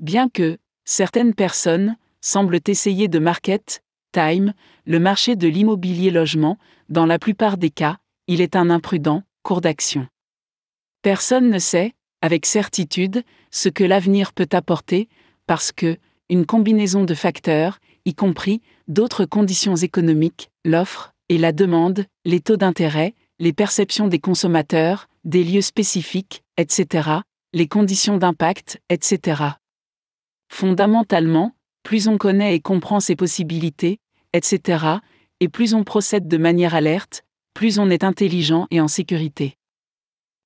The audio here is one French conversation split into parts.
Bien que, certaines personnes, semblent essayer de market, time, le marché de l'immobilier logement, dans la plupart des cas, il est un imprudent, cours d'action. Personne ne sait, avec certitude, ce que l'avenir peut apporter, parce que, une combinaison de facteurs, y compris d'autres conditions économiques, l'offre et la demande, les taux d'intérêt, les perceptions des consommateurs, des lieux spécifiques, etc., les conditions d'impact, etc., Fondamentalement, plus on connaît et comprend ses possibilités, etc., et plus on procède de manière alerte, plus on est intelligent et en sécurité.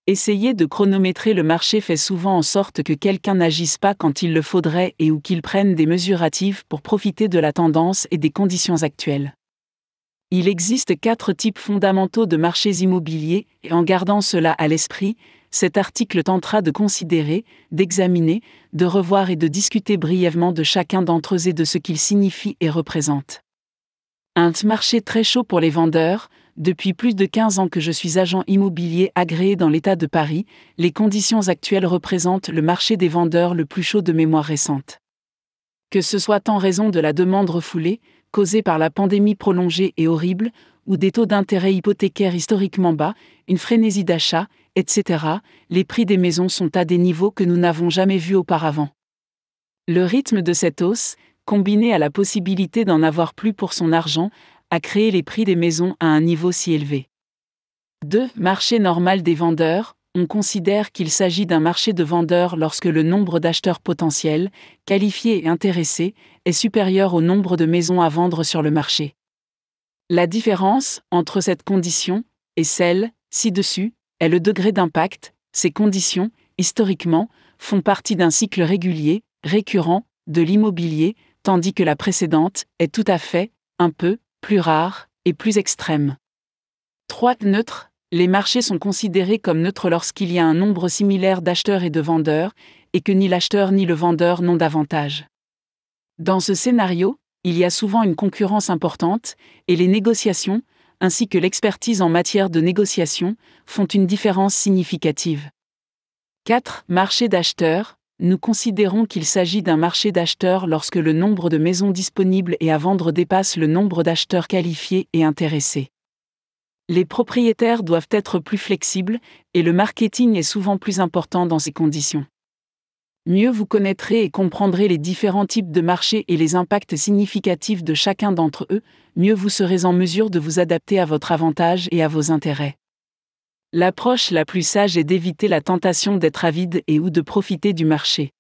Essayer de chronométrer le marché fait souvent en sorte que quelqu'un n'agisse pas quand il le faudrait et ou qu'il prenne des mesures hâtives pour profiter de la tendance et des conditions actuelles. Il existe quatre types fondamentaux de marchés immobiliers et en gardant cela à l'esprit, cet article tentera de considérer, d'examiner, de revoir et de discuter brièvement de chacun d'entre eux et de ce qu'ils signifient et représentent. Un marché très chaud pour les vendeurs, depuis plus de 15 ans que je suis agent immobilier agréé dans l'État de Paris, les conditions actuelles représentent le marché des vendeurs le plus chaud de mémoire récente que ce soit en raison de la demande refoulée, causée par la pandémie prolongée et horrible, ou des taux d'intérêt hypothécaires historiquement bas, une frénésie d'achat, etc., les prix des maisons sont à des niveaux que nous n'avons jamais vus auparavant. Le rythme de cette hausse, combiné à la possibilité d'en avoir plus pour son argent, a créé les prix des maisons à un niveau si élevé. 2. Marché normal des vendeurs, on considère qu'il s'agit d'un marché de vendeurs lorsque le nombre d'acheteurs potentiels, qualifiés et intéressés, est supérieur au nombre de maisons à vendre sur le marché. La différence entre cette condition et celle ci-dessus est le degré d'impact. Ces conditions, historiquement, font partie d'un cycle régulier, récurrent, de l'immobilier, tandis que la précédente est tout à fait, un peu, plus rare et plus extrême. 3. Neutre, les marchés sont considérés comme neutres lorsqu'il y a un nombre similaire d'acheteurs et de vendeurs, et que ni l'acheteur ni le vendeur n'ont d'avantage. Dans ce scénario, il y a souvent une concurrence importante, et les négociations, ainsi que l'expertise en matière de négociation, font une différence significative. 4. Marché d'acheteurs. Nous considérons qu'il s'agit d'un marché d'acheteurs lorsque le nombre de maisons disponibles et à vendre dépasse le nombre d'acheteurs qualifiés et intéressés. Les propriétaires doivent être plus flexibles, et le marketing est souvent plus important dans ces conditions. Mieux vous connaîtrez et comprendrez les différents types de marchés et les impacts significatifs de chacun d'entre eux, mieux vous serez en mesure de vous adapter à votre avantage et à vos intérêts. L'approche la plus sage est d'éviter la tentation d'être avide et ou de profiter du marché.